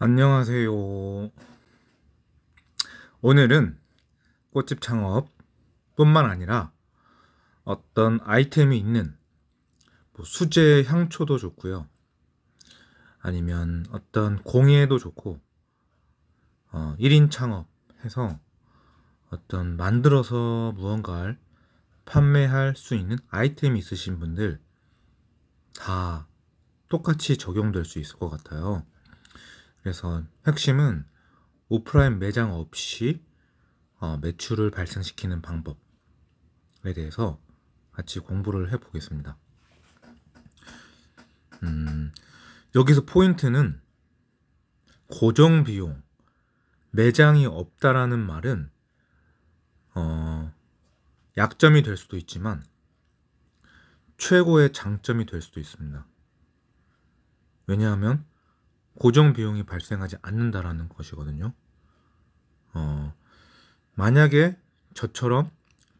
안녕하세요. 오늘은 꽃집 창업 뿐만 아니라 어떤 아이템이 있는 뭐 수제 향초도 좋고요. 아니면 어떤 공예도 좋고, 어, 1인 창업 해서 어떤 만들어서 무언가를 판매할 수 있는 아이템이 있으신 분들 다 똑같이 적용될 수 있을 것 같아요. 그래서 핵심은 오프라인 매장 없이 어, 매출을 발생시키는 방법에 대해서 같이 공부를 해보겠습니다. 음, 여기서 포인트는 고정 비용, 매장이 없다라는 말은 어, 약점이 될 수도 있지만 최고의 장점이 될 수도 있습니다. 왜냐하면 고정 비용이 발생하지 않는다라는 것이거든요. 어, 만약에 저처럼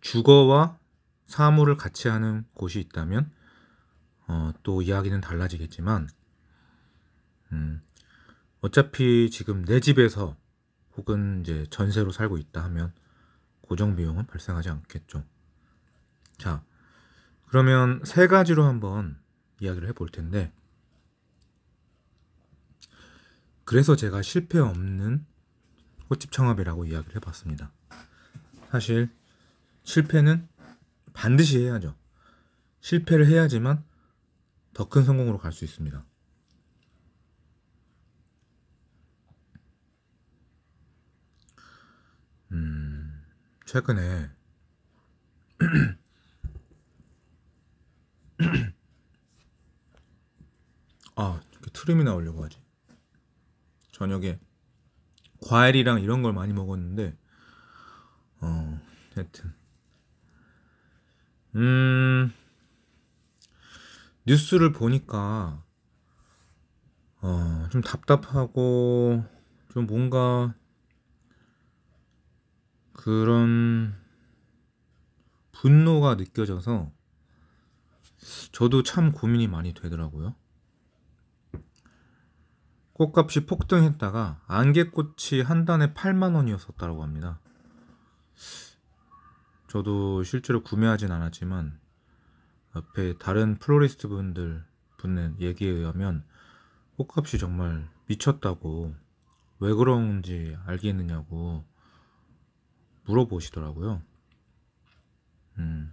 주거와 사무를 같이 하는 곳이 있다면 어, 또 이야기는 달라지겠지만 음, 어차피 지금 내 집에서 혹은 이제 전세로 살고 있다 하면 고정 비용은 발생하지 않겠죠. 자, 그러면 세 가지로 한번 이야기를 해 볼 텐데 그래서 제가 실패 없는 꽃집 창업이라고 이야기를 해봤습니다. 사실 실패는 반드시 해야죠. 실패를 해야지만 더 큰 성공으로 갈 수 있습니다. 음, 최근에 아, 이렇게 트림이 나오려고 하지. 저녁에 과일이랑 이런 걸 많이 먹었는데 어 하여튼 음 뉴스를 보니까 어좀 답답하고 좀 뭔가 그런 분노가 느껴져서 저도 참 고민이 많이 되더라고요. 꽃값이 폭등했다가 안개꽃이 한 단에 8만 원이었었다고 합니다. 저도 실제로 구매하진 않았지만 옆에 다른 플로리스트 분들 분의 얘기에 의하면 꽃값이 정말 미쳤다고 왜 그런지 알겠느냐고 물어보시더라고요. 음.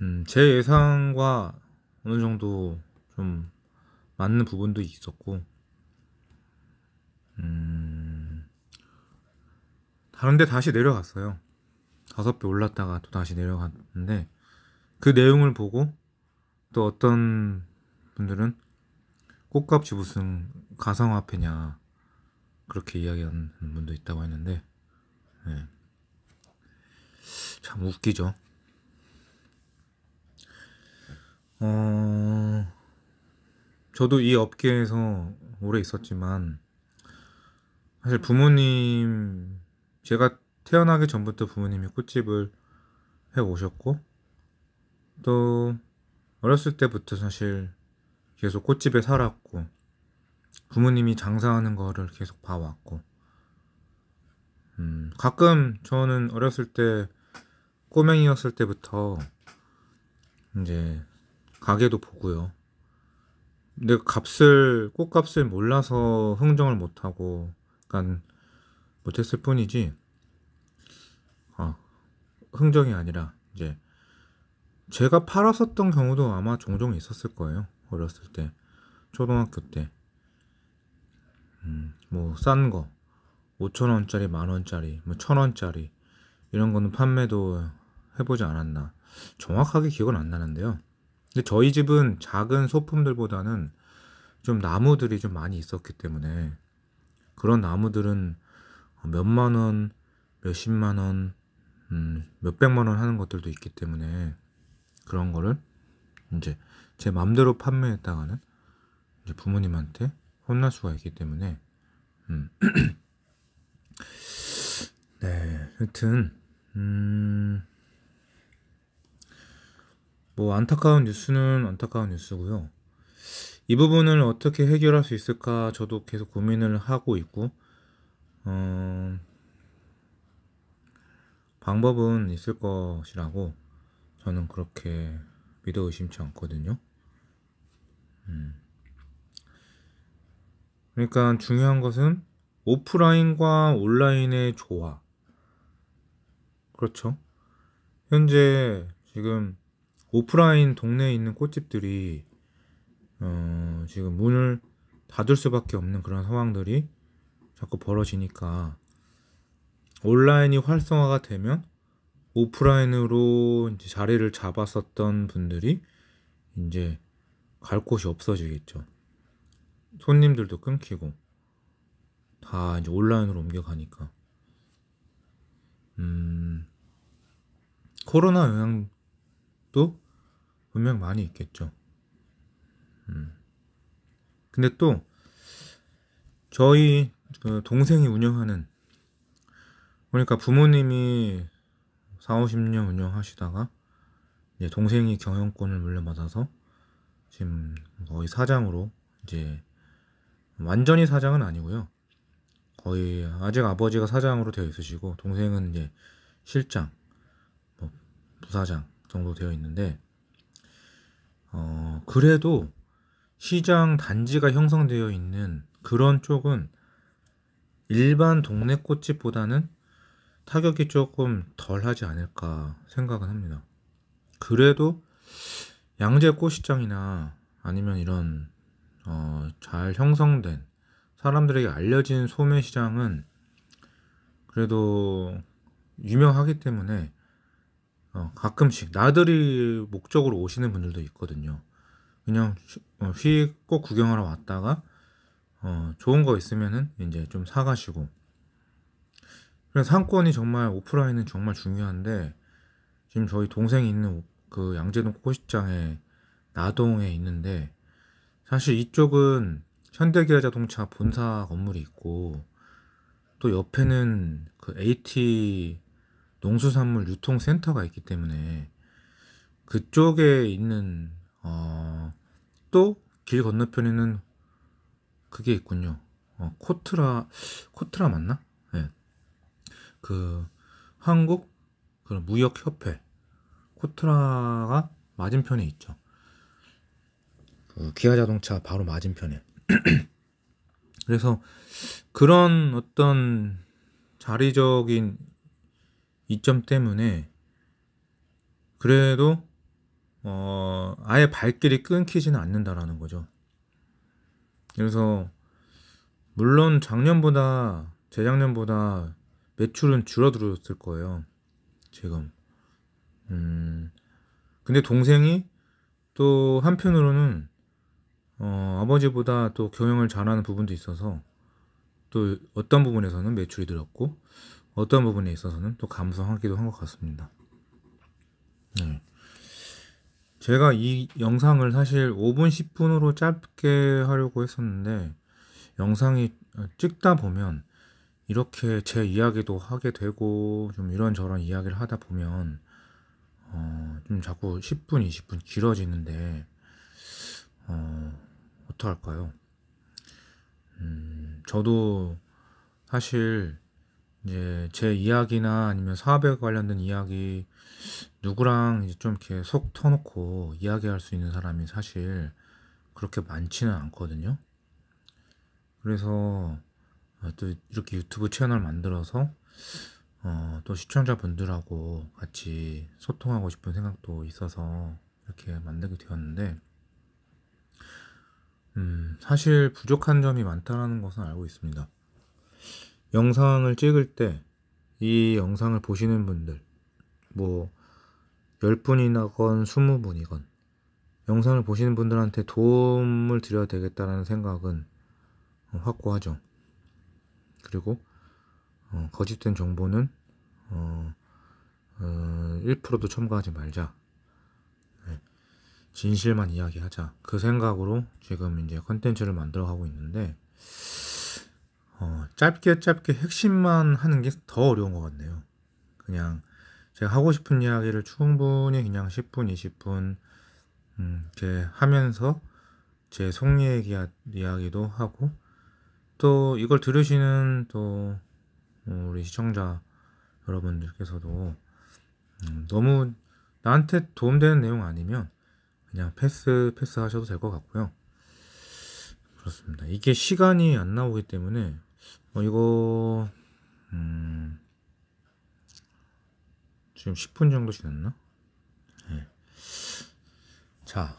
음, 제 예상과 어느 정도 좀 맞는 부분도 있었고 음... 다른데 다시 내려갔어요. 다섯 배 올랐다가 또 다시 내려갔는데 그 내용을 보고 또 어떤 분들은 꽃값이 무슨 가상화폐냐 그렇게 이야기하는 분도 있다고 했는데 네. 참 웃기죠. 어... 저도 이 업계에서 오래 있었지만 사실 부모님 제가 태어나기 전부터 부모님이 꽃집을 해 오셨고 또 어렸을 때부터 사실 계속 꽃집에 살았고 부모님이 장사하는 거를 계속 봐왔고 음, 가끔 저는 어렸을 때 꼬맹이였을 때부터 이제 가게도 보고요 내가 값을 꽃값을 몰라서 흥정을 못하고 약간 그러니까 못했을 뿐이지 아, 흥정이 아니라 이제 제가 팔았었던 경우도 아마 종종 있었을 거예요 어렸을 때 초등학교 때 음, 뭐싼 거 5천원짜리 만원짜리 뭐 천원짜리 이런 거는 판매도 해보지 않았나 정확하게 기억은 안 나는데요 근데 저희 집은 작은 소품들보다는 좀 나무들이 좀 많이 있었기 때문에 그런 나무들은 몇만 원, 몇십만 원, 음, 몇백만 원 하는 것들도 있기 때문에 그런 거를 이제 제 맘대로 판매했다가는 이제 부모님한테 혼날 수가 있기 때문에 음. 네, 여튼 음... 뭐 안타까운 뉴스는 안타까운 뉴스고요. 이 부분을 어떻게 해결할 수 있을까 저도 계속 고민을 하고 있고 어, 방법은 있을 것이라고 저는 그렇게 믿어 의심치 않거든요. 음. 그러니까 중요한 것은 오프라인과 온라인의 조화. 그렇죠. 현재 지금 오프라인 동네에 있는 꽃집들이 어, 지금 문을 닫을 수밖에 없는 그런 상황들이 자꾸 벌어지니까 온라인이 활성화가 되면 오프라인으로 이제 자리를 잡았었던 분들이 이제 갈 곳이 없어지겠죠. 손님들도 끊기고 다 이제 온라인으로 옮겨가니까. 음, 코로나 영향도 분명 많이 있겠죠. 음. 근데 또 저희 그 동생이 운영하는 그러니까 부모님이 4, 50년 운영하시다가 이제 동생이 경영권을 물려받아서 지금 거의 사장으로 이제 완전히 사장은 아니고요. 거의 아직 아버지가 사장으로 되어 있으시고 동생은 이제 실장, 뭐 부사장 정도 되어 있는데 어, 그래도 시장 단지가 형성되어 있는 그런 쪽은 일반 동네 꽃집보다는 타격이 조금 덜 하지 않을까 생각은 합니다. 그래도 양재 꽃시장이나 아니면 이런 어, 잘 형성된 사람들에게 알려진 소매시장은 그래도 유명하기 때문에 어, 가끔씩 나들이 목적으로 오시는 분들도 있거든요. 그냥 휘꼭 어, 구경하러 왔다가 어, 좋은 거 있으면은 이제 좀 사가시고 그래서 상권이 정말 오프라인은 정말 중요한데 지금 저희 동생이 있는 그 양재동 꽃시장에 나동에 있는데 사실 이쪽은 현대기아자동차 본사 건물이 있고 또 옆에는 그 AT 농수산물 유통센터가 있기 때문에 그쪽에 있는 어, 또길 건너편에는 그게 있군요. 어, 코트라 코트라 맞나? 예. 네. 그 한국 그 무역 협회 코트라가 맞은편에 있죠. 그 기아 자동차 바로 맞은편에. 그래서 그런 어떤 자리적인 이점 때문에 그래도 어, 아예 발길이 끊기지는 않는다라는 거죠. 그래서 물론 작년보다 재작년보다 매출은 줄어들었을 거예요. 지금. 음. 근데 동생이 또 한편으로는 어, 아버지보다 또 경영을 잘하는 부분도 있어서 또 어떤 부분에서는 매출이 늘었고 어떤 부분에 있어서는 또 감소하기도 한 것 같습니다. 네. 제가 이 영상을 사실 5분 10분으로 짧게 하려고 했었는데 영상이 찍다 보면 이렇게 제 이야기도 하게 되고 좀 이런저런 이야기를 하다 보면 어, 좀 자꾸 10분 20분 길어지는데 어, 어떡할까요? 음, 저도 사실 이제 예, 제 이야기나 아니면 사업에 관련된 이야기 누구랑 이제 좀 이렇게 속 터놓고 이야기할 수 있는 사람이 사실 그렇게 많지는 않거든요. 그래서 어, 또 이렇게 유튜브 채널 만들어서 어, 또 시청자분들하고 같이 소통하고 싶은 생각도 있어서 이렇게 만들게 되었는데 음, 사실 부족한 점이 많다는 것은 알고 있습니다. 영상을 찍을 때 이 영상을 보시는 분들 뭐 10분이건 나 20분이건 영상을 보시는 분들한테 도움을 드려야 되겠다라는 생각은 어, 확고하죠. 그리고 어, 거짓된 정보는 어, 어, 1%도 첨가하지 말자. 네. 진실만 이야기하자. 그 생각으로 지금 이제 컨텐츠를 만들어 가고 있는데 어, 짧게 짧게 핵심만 하는 게 더 어려운 것 같네요. 그냥 제가 하고 싶은 이야기를 충분히 그냥 10분, 20분 음, 이렇게 하면서 제속 얘기 이야기도 하고 또 이걸 들으시는 또 음, 우리 시청자 여러분들께서도 음, 너무 나한테 도움되는 내용 아니면 그냥 패스 패스 하셔도 될 것 같고요. 그렇습니다. 이게 시간이 안 나오기 때문에 어, 이거 음, 지금 10분 정도 지났나? 네. 자,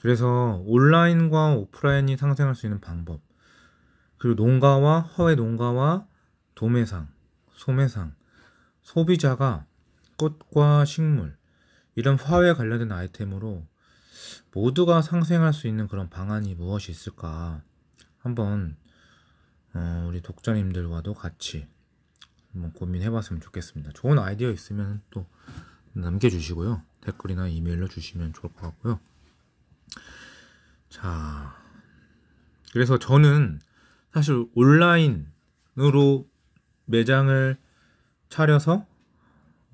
그래서 온라인과 오프라인이 상생할 수 있는 방법 그리고 농가와 허외 농가와 도매상, 소매상, 소비자가 꽃과 식물 이런 화훼 관련된 아이템으로 모두가 상생할 수 있는 그런 방안이 무엇이 있을까 한번 어, 우리 독자님들과도 같이 한번 고민해 봤으면 좋겠습니다. 좋은 아이디어 있으면 또 남겨주시고요. 댓글이나 이메일로 주시면 좋을 것 같고요. 자, 그래서 저는 사실 온라인으로 매장을 차려서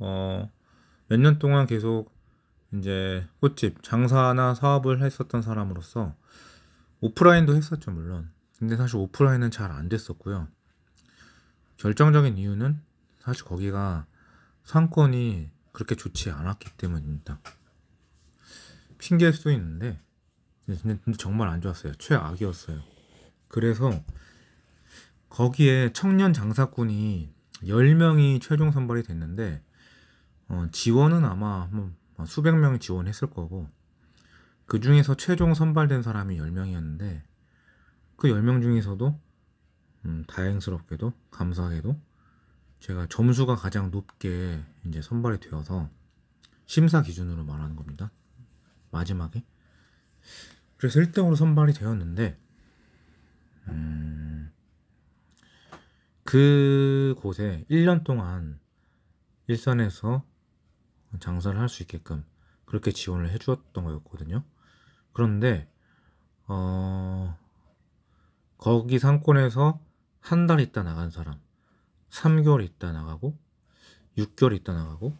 어, 몇 년 동안 계속 이제 꽃집 장사나 사업을 했었던 사람으로서 오프라인도 했었죠 물론 근데 사실 오프라인은 잘 안 됐었고요. 결정적인 이유는 사실 거기가 상권이 그렇게 좋지 않았기 때문입니다. 핑계일 수도 있는데 근데 정말 안 좋았어요. 최악이었어요. 그래서 거기에 청년 장사꾼이 10명이 최종 선발이 됐는데 어, 지원은 아마 뭐 수백 명이 지원했을 거고 그 중에서 최종 선발된 사람이 10명이었는데 그 10명 중에서도 음, 다행스럽게도 감사하게도 제가 점수가 가장 높게 이제 선발이 되어서 심사 기준으로 말하는 겁니다. 마지막에 그래서 1등으로 선발이 되었는데 음, 그곳에 1년 동안 일산에서 장사를 할 수 있게끔 그렇게 지원을 해주었던 거였거든요. 그런데 어, 거기 상권에서 한 달 있다 나간 사람, 3개월 있다 나가고, 6개월 있다 나가고,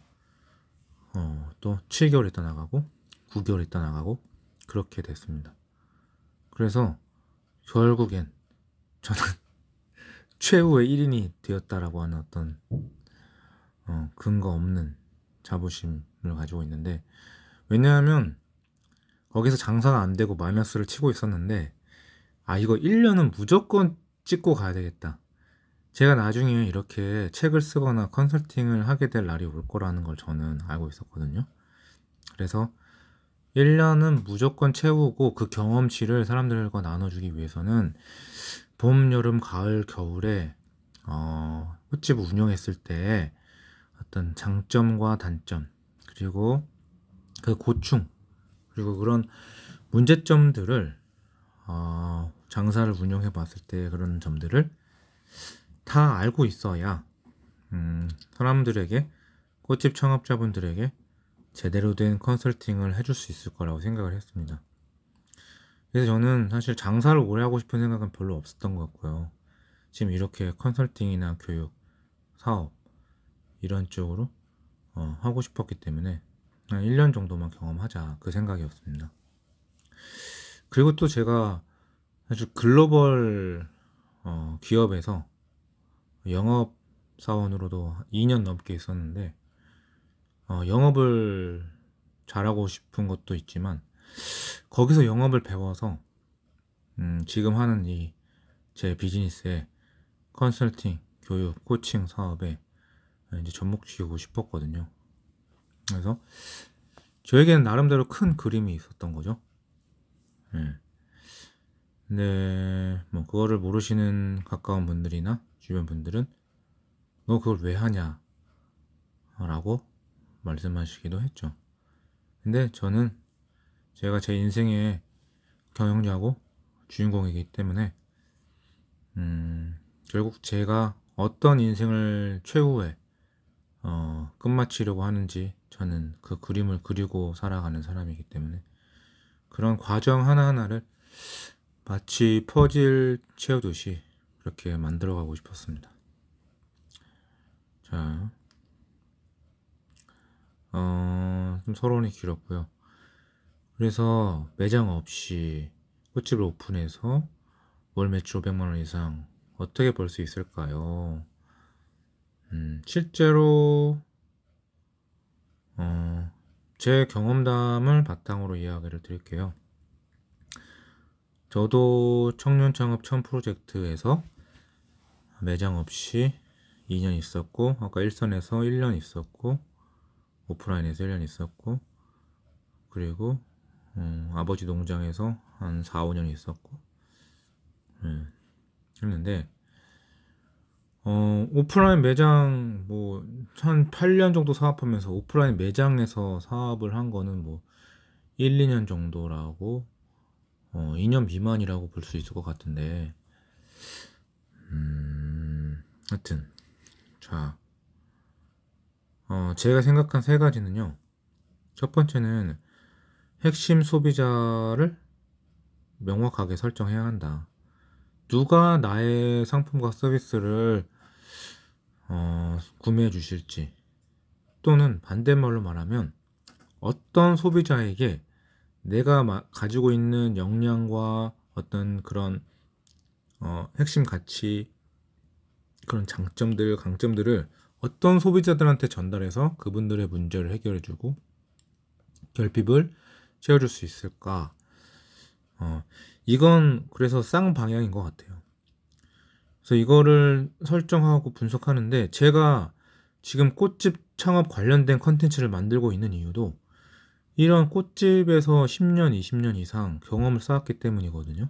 어, 또 7개월 있다 나가고, 9개월 있다 나가고, 그렇게 됐습니다. 그래서 결국엔 저는 최후의 1인이 되었다라고 하는 어떤 어, 근거 없는 자부심을 가지고 있는데 왜냐하면 거기서 장사가 안 되고 마이너스를 치고 있었는데 아, 이거 1년은 무조건 찍고 가야 되겠다. 제가 나중에 이렇게 책을 쓰거나 컨설팅을 하게 될 날이 올 거라는 걸 저는 알고 있었거든요. 그래서 1년은 무조건 채우고 그 경험치를 사람들과 나눠주기 위해서는 봄, 여름, 가을, 겨울에 어, 꽃집 운영했을 때 어떤 장점과 단점 그리고 그 고충 그리고 그런 문제점들을 어, 장사를 운영해 봤을 때 그런 점들을 다 알고 있어야 음, 사람들에게 꽃집 창업자분들에게 제대로 된 컨설팅을 해줄 수 있을 거라고 생각을 했습니다. 그래서 저는 사실 장사를 오래 하고 싶은 생각은 별로 없었던 것 같고요. 지금 이렇게 컨설팅이나 교육, 사업 이런 쪽으로 어, 하고 싶었기 때문에 한 1년 정도만 경험하자 그 생각이었습니다. 그리고 또 제가 아주 글로벌 어, 기업에서 영업 사원으로도 2년 넘게 있었는데 어, 영업을 잘하고 싶은 것도 있지만 거기서 영업을 배워서 음, 지금 하는 이 제 비즈니스의 컨설팅, 교육, 코칭 사업에 이제 접목시키고 싶었거든요. 그래서 저에게는 나름대로 큰 그림이 있었던 거죠. 예. 뭐 그거를 모르시는 가까운 분들이나 주변 분들은 너 그걸 왜 하냐 라고 말씀하시기도 했죠. 근데 저는 제가 제 인생의 경영자고 주인공이기 때문에 음, 결국 제가 어떤 인생을 최후에 어, 끝마치려고 하는지 저는 그 그림을 그리고 살아가는 사람이기 때문에 그런 과정 하나하나를 마치 퍼즐 채우듯이 이렇게 만들어 가고 싶었습니다. 자, 어, 좀 서론이 길었고요. 그래서 매장 없이 꽃집을 오픈해서 월 매출 500만원 이상 어떻게 벌 수 있을까요? 음, 실제로 어, 제 경험담을 바탕으로 이야기를 드릴게요. 저도 청년 창업 천 프로젝트에서 매장 없이 2년 있었고 아까 일선에서 1년 있었고 오프라인에서 1년 있었고 그리고 음, 아버지 농장에서 한 4, 5년 있었고 음, 했는데 어, 오프라인 매장 뭐한 8년 정도 사업하면서 오프라인 매장에서 사업을 한 거는 뭐 1, 2년 정도라고 어, 2년 미만이라고 볼 수 있을 것 같은데 음, 하여튼 자 어, 제가 생각한 세 가지는요. 첫 번째는 핵심 소비자를 명확하게 설정해야 한다. 누가 나의 상품과 서비스를 어, 구매해 주실지 또는 반대말로 말하면 어떤 소비자에게 내가 가지고 있는 역량과 어떤 그런 어, 핵심 가치 그런 장점들, 강점들을 어떤 소비자들한테 전달해서 그분들의 문제를 해결해 주고 결핍을 채워줄 수 있을까? 어, 이건 그래서 쌍방향인 것 같아요. 그래서 이거를 설정하고 분석하는데 제가 지금 꽃집 창업 관련된 컨텐츠를 만들고 있는 이유도 이런 꽃집에서 10년, 20년 이상 경험을 쌓았기 때문이거든요.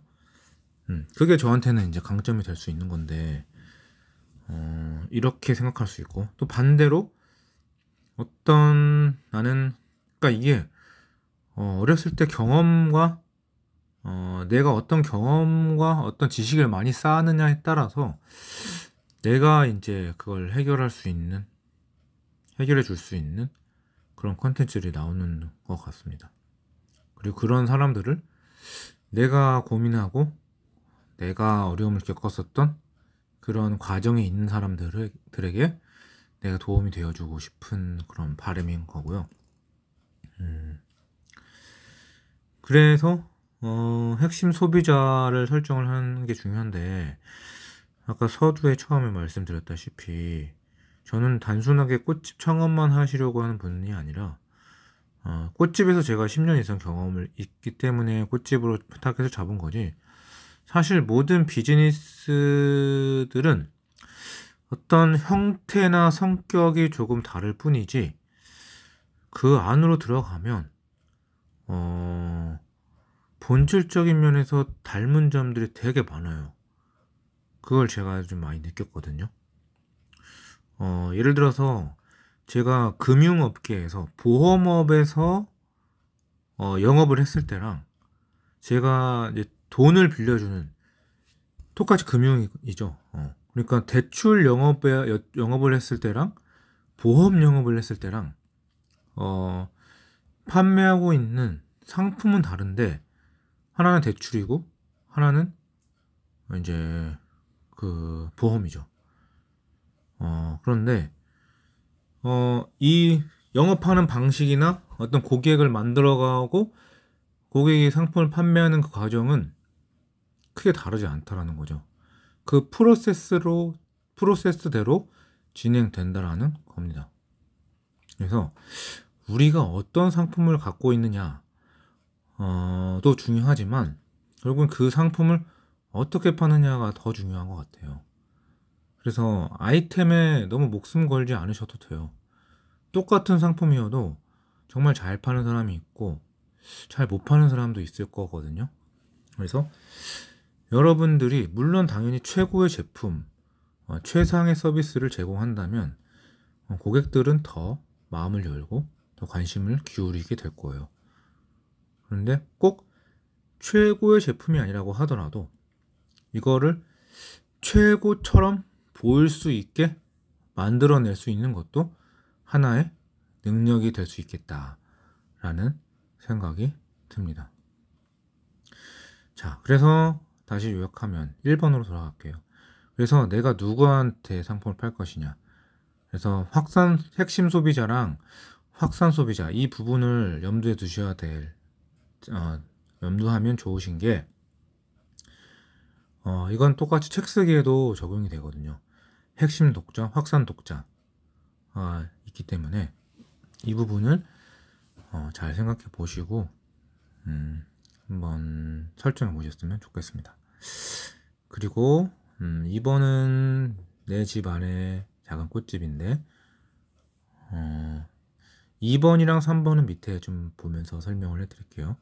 음, 그게 저한테는 이제 강점이 될 수 있는 건데, 어, 이렇게 생각할 수 있고, 또 반대로 어떤 나는, 그러니까 이게 어, 어렸을 때 경험과 어, 내가 어떤 경험과 어떤 지식을 많이 쌓느냐에 따라서 내가 이제 그걸 해결할 수 있는, 해결해 줄 수 있는 그런 컨텐츠들이 나오는 것 같습니다. 그리고 그런 사람들을 내가 고민하고 내가 어려움을 겪었었던 그런 과정에 있는 사람들에게 내가 도움이 되어주고 싶은 그런 바람인 거고요. 음. 그래서 어, 핵심 소비자를 설정을 하는 게 중요한데 아까 서두에 처음에 말씀드렸다시피 저는 단순하게 꽃집 창업만 하시려고 하는 분이 아니라 어, 꽃집에서 제가 10년 이상 경험을 있기 때문에 꽃집으로 부탁해서 잡은 거지 사실 모든 비즈니스들은 어떤 형태나 성격이 조금 다를 뿐이지 그 안으로 들어가면 어 본질적인 면에서 닮은 점들이 되게 많아요. 그걸 제가 좀 많이 느꼈거든요. 어, 예를 들어서 제가 금융업계에서 보험업에서 어, 영업을 했을 때랑 제가 이제 돈을 빌려주는 똑같이 금융이죠. 어, 그러니까 대출 영업에, 영업을 했을 때랑 보험 영업을 했을 때랑 어, 판매하고 있는 상품은 다른데 하나는 대출이고 하나는 이제 그 보험이죠. 어, 그런데 어, 이 영업하는 방식이나 어떤 고객을 만들어가고 고객이 상품을 판매하는 그 과정은 크게 다르지 않다라는 거죠. 그 프로세스로 프로세스대로 진행된다라는 겁니다. 그래서 우리가 어떤 상품을 갖고 있느냐 어, 도 중요하지만 결국은 그 상품을 어떻게 파느냐가 더 중요한 것 같아요. 그래서 아이템에 너무 목숨 걸지 않으셔도 돼요. 똑같은 상품이어도 정말 잘 파는 사람이 있고 잘 못 파는 사람도 있을 거거든요. 그래서 여러분들이 물론 당연히 최고의 제품, 어, 최상의 서비스를 제공한다면 어, 고객들은 더 마음을 열고 더 관심을 기울이게 될 거예요. 그런데 꼭 최고의 제품이 아니라고 하더라도 이거를 최고처럼 보일 수 있게 만들어낼 수 있는 것도 하나의 능력이 될 수 있겠다라는 생각이 듭니다. 자, 그래서 다시 요약하면 1번으로 돌아갈게요. 그래서 내가 누구한테 상품을 팔 것이냐. 그래서 확산 핵심 소비자랑 확산 소비자 이 부분을 염두에 두셔야 될 어, 염두하면 좋으신 게 어, 이건 똑같이 책 쓰기에도 적용이 되거든요. 핵심 독자, 확산 독자 어, 있기 때문에 이 부분을 어, 잘 생각해 보시고 음, 한번 설정해 보셨으면 좋겠습니다. 그리고 음, 2번은 내 집 안에 작은 꽃집인데 어, 2번이랑 3번은 밑에 좀 보면서 설명을 해드릴게요.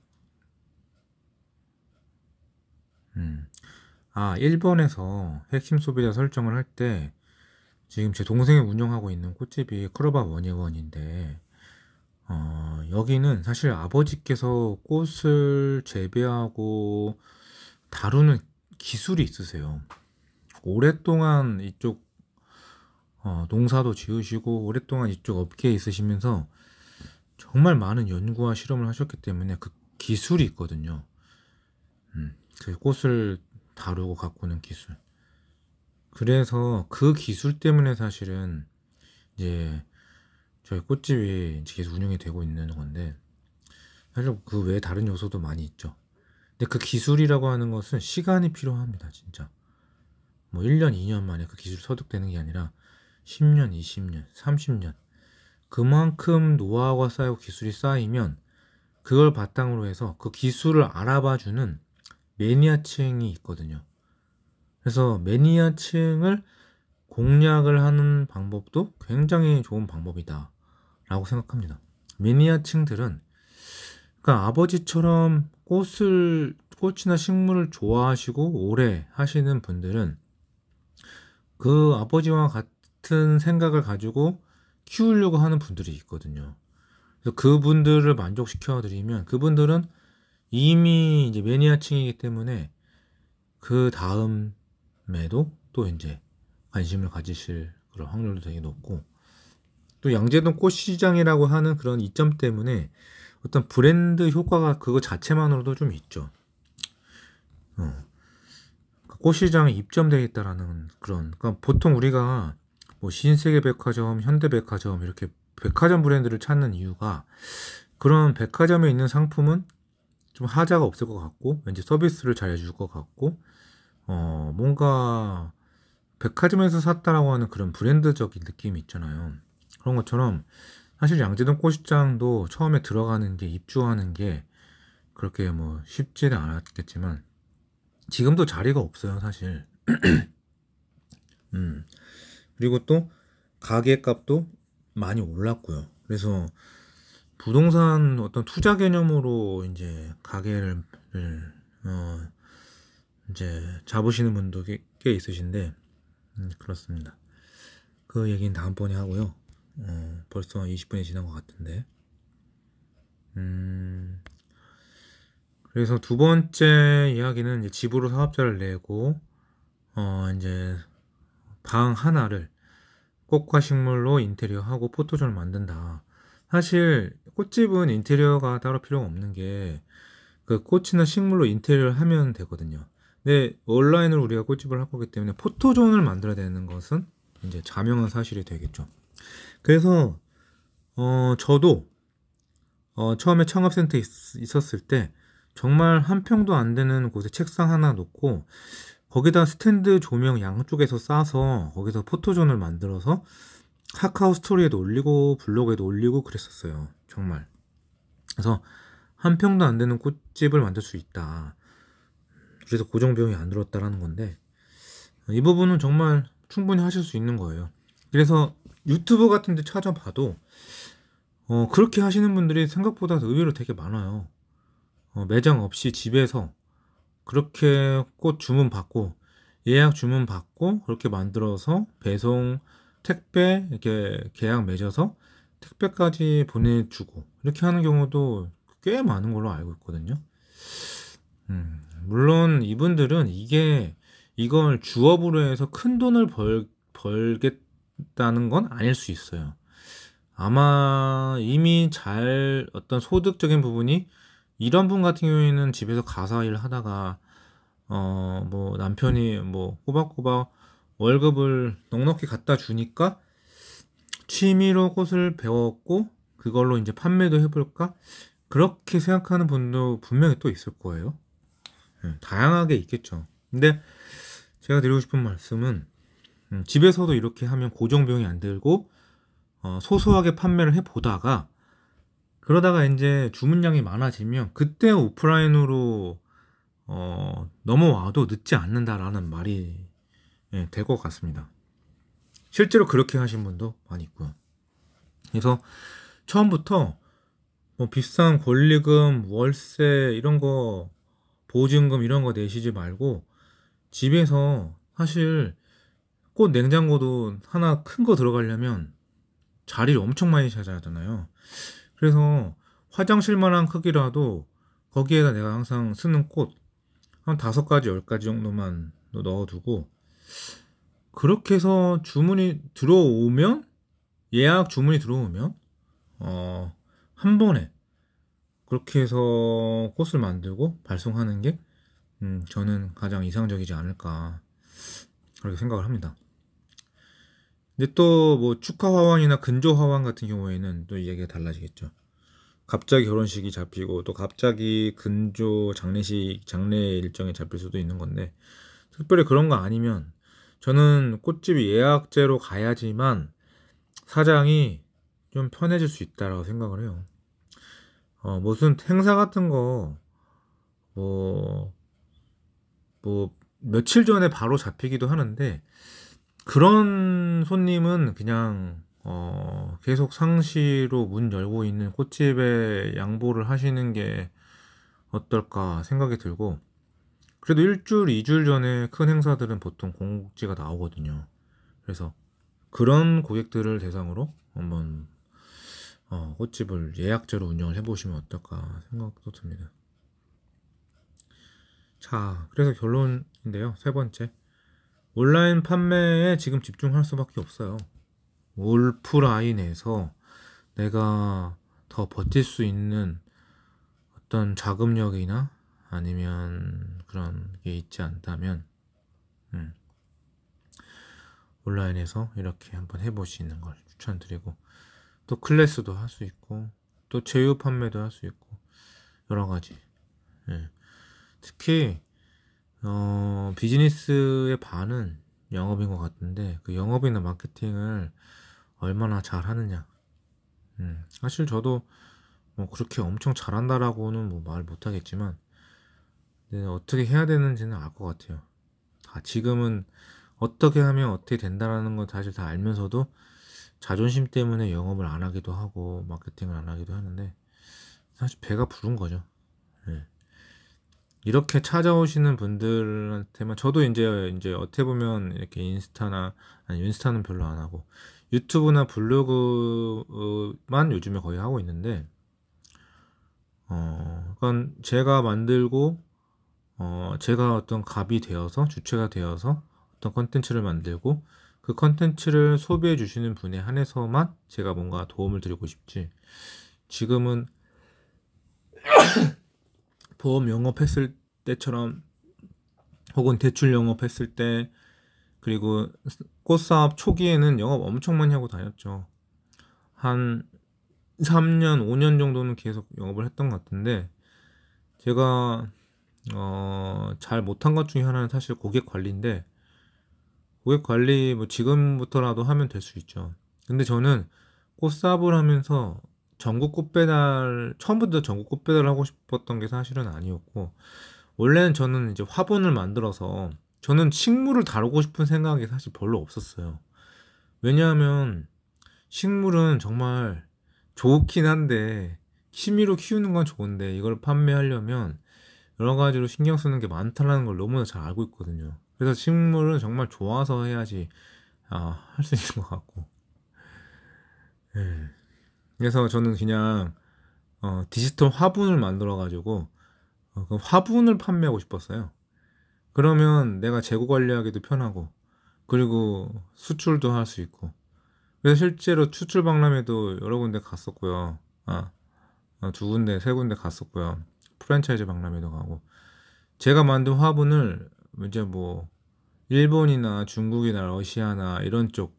음. 아, 1번에서 핵심 소비자 설정을 할 때 지금 제 동생이 운영하고 있는 꽃집이 크로바 원예원인데 어, 여기는 사실 아버지께서 꽃을 재배하고 다루는 기술이 있으세요. 오랫동안 이쪽 어, 농사도 지으시고 오랫동안 이쪽 업계에 있으시면서 정말 많은 연구와 실험을 하셨기 때문에 그 기술이 있거든요. 음, 그 꽃을 다루고 가꾸는 기술. 그래서 그 기술 때문에 사실은 이제 저희 꽃집이 이제 계속 운영이 되고 있는 건데 사실 그 외에 다른 요소도 많이 있죠. 근데 그 기술이라고 하는 것은 시간이 필요합니다, 진짜. 뭐 1년, 2년 만에 그 기술 소득되는 게 아니라 10년, 20년, 30년. 그만큼 노하우가 쌓이고 기술이 쌓이면 그걸 바탕으로 해서 그 기술을 알아봐주는 매니아층이 있거든요. 그래서 매니아층을 공략을 하는 방법도 굉장히 좋은 방법이다. 라고 생각합니다. 매니아층들은 그러니까 아버지처럼 꽃을 꽃이나 식물을 좋아하시고 오래 하시는 분들은 그 아버지와 같은 생각을 가지고 키우려고 하는 분들이 있거든요. 그래서 그분들을 만족시켜 드리면 그분들은 이미 이제 매니아층이기 때문에 그 다음에도 또 이제 관심을 가지실 그런 확률도 되게 높고 또 양재동 꽃시장이라고 하는 그런 이점 때문에 어떤 브랜드 효과가 그거 자체만으로도 좀 있죠. 어. 그러니까 꽃시장에 입점되겠다라는 그런 그러니까 보통 우리가 뭐 신세계백화점, 현대백화점 이렇게 백화점 브랜드를 찾는 이유가 그런 백화점에 있는 상품은 좀 하자가 없을 것 같고 왠지 서비스를 잘 해줄 것 같고 어 뭔가 백화점에서 샀다라고 하는 그런 브랜드적인 느낌이 있잖아요. 그런 것처럼 사실 양재동 꽃시장도 처음에 들어가는 게 입주하는 게 그렇게 뭐 쉽지는 않았겠지만 지금도 자리가 없어요 사실. 음 그리고 또 가게 값도 많이 올랐고요. 그래서 부동산 어떤 투자 개념으로 이제 가게를 어 이제 잡으시는 분도 꽤, 꽤 있으신데 음, 그렇습니다. 그 얘기는 다음번에 하고요. 어, 벌써 20분이 지난 것 같은데. 음, 그래서 두 번째 이야기는 이제 집으로 사업자를 내고, 어, 이제 방 하나를 꽃과 식물로 인테리어하고 포토존을 만든다. 사실 꽃집은 인테리어가 따로 필요가 없는 게 그 꽃이나 식물로 인테리어를 하면 되거든요. 근데 온라인으로 우리가 꽃집을 할 거기 때문에 포토존을 만들어야 되는 것은 이제 자명한 사실이 되겠죠. 그래서 어 저도 어 처음에 창업센터 에 있었을 때 정말 한 평도 안 되는 곳에 책상 하나 놓고 거기다 스탠드 조명 양쪽에서 싸서 거기서 포토존을 만들어서 카카오 스토리에도 올리고 블로그에도 올리고 그랬었어요. 정말. 그래서 한 평도 안 되는 꽃집을 만들 수 있다. 그래서 고정 비용이 안 들었다라는 건데 이 부분은 정말 충분히 하실 수 있는 거예요. 그래서 유튜브 같은 데 찾아봐도 어, 그렇게 하시는 분들이 생각보다 의외로 되게 많아요. 어, 매장 없이 집에서 그렇게 꽃 주문 받고 예약 주문 받고 그렇게 만들어서 배송 택배 이렇게 계약 맺어서 택배까지 보내주고 이렇게 하는 경우도 꽤 많은 걸로 알고 있거든요. 음, 물론 이분들은 이게 이걸 주업으로 해서 큰 돈을 벌, 벌겠다는 건 아닐 수 있어요. 아마 이미 잘 어떤 소득적인 부분이 이런 분 같은 경우에는 집에서 가사 일 하다가 어 뭐 남편이 뭐 꼬박꼬박 월급을 넉넉히 갖다 주니까 취미로 꽃을 배웠고 그걸로 이제 판매도 해볼까 그렇게 생각하는 분도 분명히 또 있을 거예요. 예, 다양하게 있겠죠. 근데 제가 드리고 싶은 말씀은 음, 집에서도 이렇게 하면 고정 비용이 안 들고 어, 소소하게 판매를 해보다가 그러다가 이제 주문량이 많아지면 그때 오프라인으로 어, 넘어와도 늦지 않는다라는 말이 예, 될 것 같습니다. 실제로 그렇게 하신 분도 많이 있고요. 그래서 처음부터 뭐 비싼 권리금, 월세 이런 거 보증금 이런 거 내시지 말고 집에서 사실 꽃 냉장고도 하나 큰 거 들어가려면 자리를 엄청 많이 찾아야 하잖아요. 그래서 화장실만한 크기라도 거기에다 내가 항상 쓰는 꽃 한 다섯 가지, 열 가지 정도만 넣어두고 그렇게 해서 주문이 들어오면 예약 주문이 들어오면 어, 한 번에 그렇게 해서 꽃을 만들고 발송하는 게 음, 저는 가장 이상적이지 않을까 그렇게 생각을 합니다. 근데 또 뭐 축하 화환이나 근조 화환 같은 경우에는 또 이야기가 달라지겠죠. 갑자기 결혼식이 잡히고 또 갑자기 근조 장례식 장례 일정이 잡힐 수도 있는 건데 특별히 그런 거 아니면 저는 꽃집 예약제로 가야지만 사장이 좀 편해질 수 있다라고 생각을 해요. 어, 무슨 행사 같은 거, 뭐, 뭐, 며칠 전에 바로 잡히기도 하는데, 그런 손님은 그냥, 어, 계속 상시로 문 열고 있는 꽃집에 양보를 하시는 게 어떨까 생각이 들고, 그래도 일주일, 이주일 전에 큰 행사들은 보통 공지가 나오거든요. 그래서 그런 고객들을 대상으로 한번 어, 꽃집을 예약제로 운영을 해보시면 어떨까 생각도 듭니다. 자, 그래서 결론인데요. 세 번째. 온라인 판매에 지금 집중할 수밖에 없어요. 올프라인에서 내가 더 버틸 수 있는 어떤 자금력이나 아니면 그런 게 있지 않다면 음, 온라인에서 이렇게 한번 해보시는 걸 추천드리고 또 클래스도 할 수 있고 또 제휴 판매도 할 수 있고 여러 가지 예. 특히 어, 비즈니스의 반은 영업인 것 같은데 그 영업이나 마케팅을 얼마나 잘 하느냐 음, 사실 저도 뭐 그렇게 엄청 잘한다라고는 뭐말 못하겠지만 네, 어떻게 해야 되는지는 알 것 같아요. 다 지금은 어떻게 하면 어떻게 된다라는 건 사실 다 알면서도 자존심 때문에 영업을 안 하기도 하고 마케팅을 안 하기도 하는데 사실 배가 부른 거죠. 네. 이렇게 찾아오시는 분들한테만 저도 이제 이제 어떻게 보면 이렇게 인스타나 아니 인스타는 별로 안 하고 유튜브나 블로그만 요즘에 거의 하고 있는데 어 그건 그러니까 제가 만들고 어, 제가 어떤 갑이 되어서 주체가 되어서 어떤 컨텐츠를 만들고 그 컨텐츠를 소비해 주시는 분에 한해서만 제가 뭔가 도움을 드리고 싶지 지금은 보험 영업했을 때처럼 혹은 대출 영업했을 때 그리고 꽃사업 초기에는 영업 엄청 많이 하고 다녔죠 한 3년 5년 정도는 계속 영업을 했던 것 같은데 제가 어, 잘 못한 것 중에 하나는 사실 고객 관리인데, 고객 관리 뭐 지금부터라도 하면 될 수 있죠. 근데 저는 꽃사업을 하면서 전국 꽃배달, 처음부터 전국 꽃배달을 하고 싶었던 게 사실은 아니었고, 원래는 저는 이제 화분을 만들어서, 저는 식물을 다루고 싶은 생각이 사실 별로 없었어요. 왜냐하면, 식물은 정말 좋긴 한데, 취미로 키우는 건 좋은데, 이걸 판매하려면, 여러 가지로 신경 쓰는 게 많다라는 걸 너무나 잘 알고 있거든요. 그래서 식물은 정말 좋아서 해야지 아, 할 수 있는 것 같고. 네. 그래서 저는 그냥 어, 디지털 화분을 만들어가지고 어, 그 화분을 판매하고 싶었어요. 그러면 내가 재고 관리하기도 편하고 그리고 수출도 할 수 있고 그래서 실제로 추출 박람회도 여러 군데 갔었고요. 아, 어, 두 군데, 세 군데 갔었고요. 프랜차이즈 박람회도 가고 제가 만든 화분을 이제 뭐 일본이나 중국이나 러시아나 이런 쪽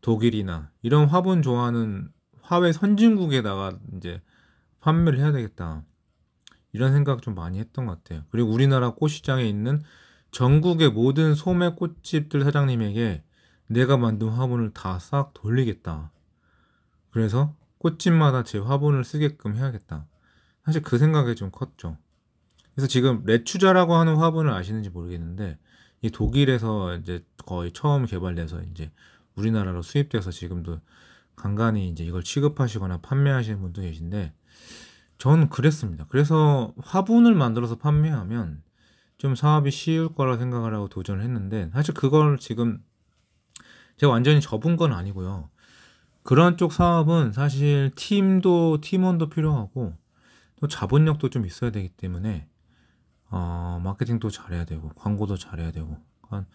독일이나 이런 화분 좋아하는 화훼 선진국에다가 이제 판매를 해야 되겠다 이런 생각 좀 많이 했던 것 같아요. 그리고 우리나라 꽃시장에 있는 전국의 모든 소매 꽃집들 사장님에게 내가 만든 화분을 다 싹 돌리겠다. 그래서 꽃집마다 제 화분을 쓰게끔 해야겠다. 사실 그 생각이 좀 컸죠. 그래서 지금 레추자라고 하는 화분을 아시는지 모르겠는데 이 독일에서 이제 거의 처음 개발돼서 이제 우리나라로 수입돼서 지금도 간간히 이제 이걸 취급하시거나 판매하시는 분도 계신데 전 그랬습니다. 그래서 화분을 만들어서 판매하면 좀 사업이 쉬울 거라 생각을 하고 도전을 했는데 사실 그걸 지금 제가 완전히 접은 건 아니고요. 그런 쪽 사업은 사실 팀도 팀원도 필요하고 또 자본력도 좀 있어야 되기 때문에 어, 마케팅도 잘해야 되고 광고도 잘해야 되고 그러니까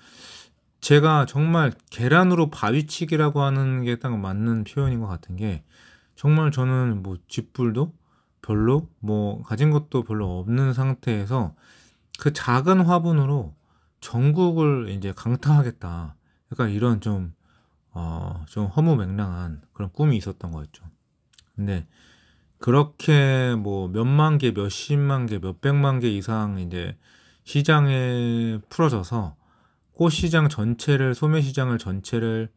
제가 정말 계란으로 바위치기라고 하는 게 딱 맞는 표현인 것 같은 게 정말 저는 뭐 집불도 별로 뭐 가진 것도 별로 없는 상태에서 그 작은 화분으로 전국을 이제 강타하겠다. 약간 이런 좀, 어, 좀 허무맹랑한 그런 꿈이 있었던 거였죠. 근데 그렇게 뭐 몇만 개, 몇십만 개, 몇백만 개 이상 이제 시장에 풀어져서 꽃 시장 전체를 소매 시장을 전체를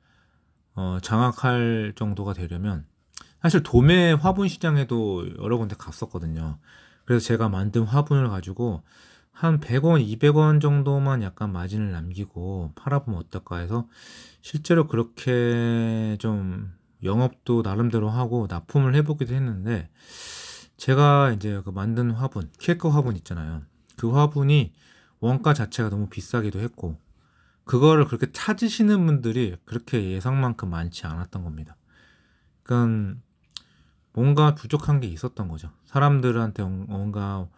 어, 장악할 정도가 되려면 사실 도매 화분 시장에도 여러 군데 갔었거든요. 그래서 제가 만든 화분을 가지고 한 100원, 200원 정도만 약간 마진을 남기고 팔아보면 어떨까 해서 실제로 그렇게 좀 영업도 나름대로 하고 납품을 해보기도 했는데 제가 이제 그 만든 화분, 케이크 화분 있잖아요. 그 화분이 원가 자체가 너무 비싸기도 했고 그거를 그렇게 찾으시는 분들이 그렇게 예상만큼 많지 않았던 겁니다. 그러니까 뭔가 부족한 게 있었던 거죠. 사람들한테 뭔가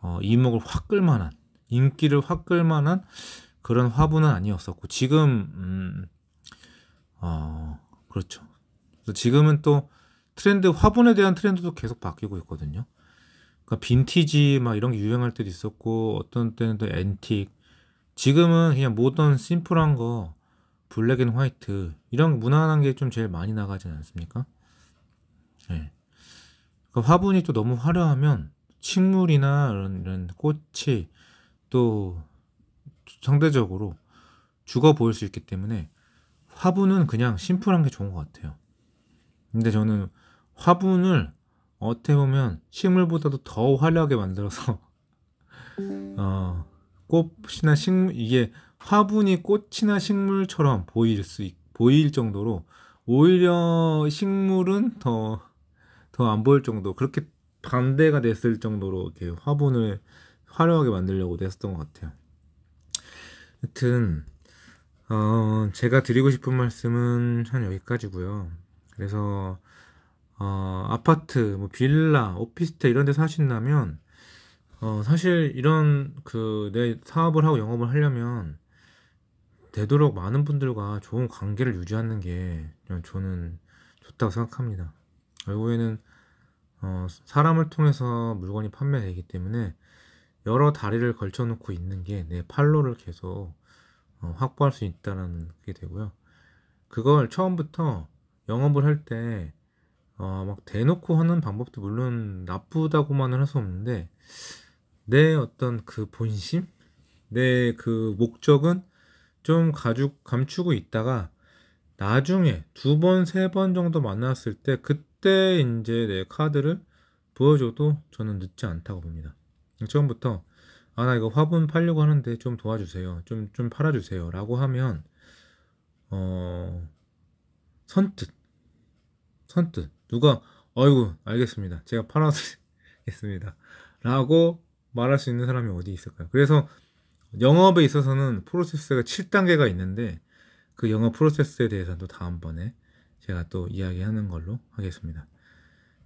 어, 이목을 확 끌만한 인기를 확 끌만한 그런 화분은 아니었었고 지금 음, 어, 그렇죠. 지금은 또 트렌드 화분에 대한 트렌드도 계속 바뀌고 있거든요. 그러니까 빈티지 막 이런 게 유행할 때도 있었고 어떤 때는 또 앤틱. 지금은 그냥 모던 심플한 거 블랙 앤 화이트 이런 무난한 게 좀 제일 많이 나가지 않습니까? 네. 그러니까 화분이 또 너무 화려하면 식물이나 이런, 이런 꽃이 또 상대적으로 죽어 보일 수 있기 때문에 화분은 그냥 심플한 게 좋은 것 같아요. 근데 저는 화분을 어떻게 보면 식물보다도 더 화려하게 만들어서 어, 꽃이나 식물 이게 화분이 꽃이나 식물처럼 보일 수 보일 정도로 오히려 식물은 더 더 안 보일 정도 그렇게 반대가 됐을 정도로 이렇게 화분을 화려하게 만들려고 했었던 것 같아요. 하여튼 어, 제가 드리고 싶은 말씀은 한 여기까지고요. 그래서 어, 아파트, 뭐 빌라, 오피스텔 이런 데 사신다면 어, 사실 이런 그 내 사업을 하고 영업을 하려면 되도록 많은 분들과 좋은 관계를 유지하는 게 저는 좋다고 생각합니다. 결국에는 어, 사람을 통해서 물건이 판매되기 때문에 여러 다리를 걸쳐놓고 있는 게 내 팔로를 계속 어, 확보할 수있다는게 되고요. 그걸 처음부터 영업을 할 때 어, 대놓고 하는 방법도 물론 나쁘다고만은 할수 없는데 내 어떤 그 본심, 내 그 목적은 좀 가죽 감추고 있다가 나중에 두 번, 세 번 정도 만났을 때 그때 이제 내 카드를 보여줘도 저는 늦지 않다고 봅니다. 처음부터 아 나 이거 화분 팔려고 하는데 좀 도와주세요. 좀 좀 팔아주세요. 라고 하면 어 선뜻 선뜻 누가 아이고 알겠습니다. 제가 팔아드리겠습니다. 라고 말할 수 있는 사람이 어디 있을까요? 그래서 영업에 있어서는 프로세스가 7단계가 있는데 그 영업 프로세스에 대해서는 또 다음번에 제가 또 이야기하는 걸로 하겠습니다.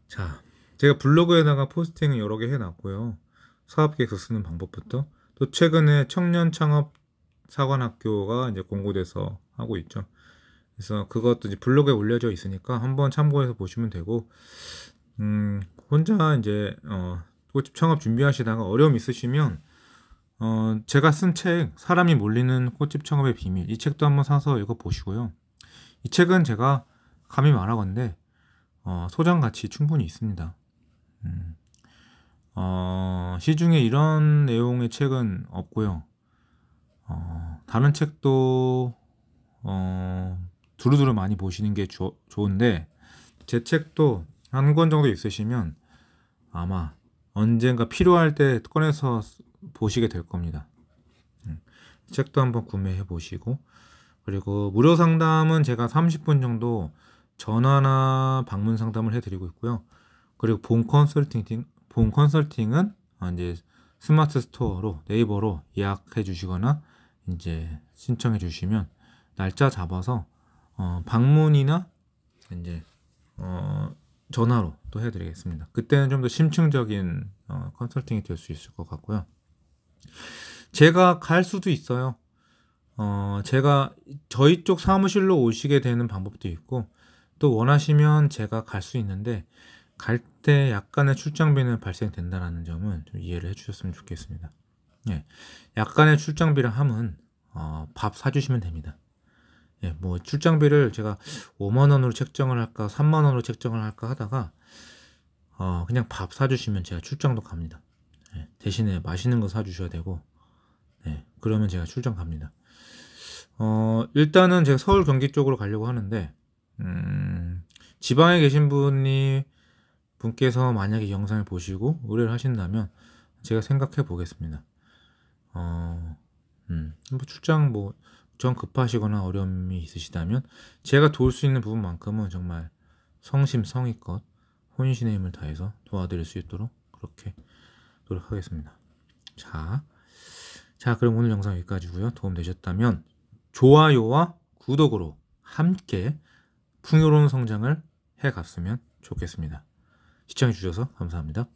자, 제가 블로그에다가 포스팅을 여러 개 해놨고요. 사업계획서 쓰는 방법부터 또 최근에 청년 창업 사관학교가 이제 공고돼서 하고 있죠. 그래서 그것도 이제 블로그에 올려져 있으니까 한번 참고해서 보시면 되고 음, 혼자 이제 어, 꽃집 창업 준비하시다가 어려움 있으시면 어, 제가 쓴 책 사람이 몰리는 꽃집 창업의 비밀 이 책도 한번 사서 읽어 보시고요. 이 책은 제가 감히 말하건데 어, 소장 가치 충분히 있습니다. 음, 어, 시중에 이런 내용의 책은 없고요. 어, 다른 책도 어, 두루두루 많이 보시는 게 조, 좋은데 제 책도 한 권 정도 있으시면 아마 언젠가 필요할 때 꺼내서 보시게 될 겁니다. 음, 책도 한번 구매해 보시고 그리고 무료 상담은 제가 30분 정도 전화나 방문 상담을 해드리고 있고요. 그리고 본 컨설팅 본 컨설팅은 아, 이제 스마트 스토어로 네이버로 예약해 주시거나 이제 신청해 주시면 날짜 잡아서 어, 방문이나 이제 어, 전화로 또 해드리겠습니다. 그때는 좀 더 심층적인 어, 컨설팅이 될 수 있을 것 같고요. 제가 갈 수도 있어요. 어, 제가 저희 쪽 사무실로 오시게 되는 방법도 있고 또 원하시면 제가 갈 수 있는데 갈 때 약간의 출장비는 발생된다라는 점은 좀 이해를 해주셨으면 좋겠습니다. 예, 약간의 출장비를 함은 어, 밥 사주시면 됩니다. 예, 뭐 출장비를 제가 5만 원으로 책정을 할까, 3만 원으로 책정을 할까 하다가 어, 그냥 밥 사주시면 제가 출장도 갑니다. 예, 대신에 맛있는 거 사주셔야 되고, 예, 그러면 제가 출장 갑니다. 어, 일단은 제가 서울 경기 쪽으로 가려고 하는데, 음, 지방에 계신 분이 분께서 만약에 영상을 보시고 의뢰를 하신다면 제가 생각해 보겠습니다. 어, 음, 뭐 출장 뭐전 급하시거나 어려움이 있으시다면 제가 도울 수 있는 부분만큼은 정말 성심성의껏 혼신의 힘을 다해서 도와드릴 수 있도록 그렇게 노력하겠습니다. 자, 자 그럼 오늘 영상 여기까지고요. 도움 되셨다면 좋아요와 구독으로 함께 풍요로운 성장을 해갔으면 좋겠습니다. 시청해주셔서 감사합니다.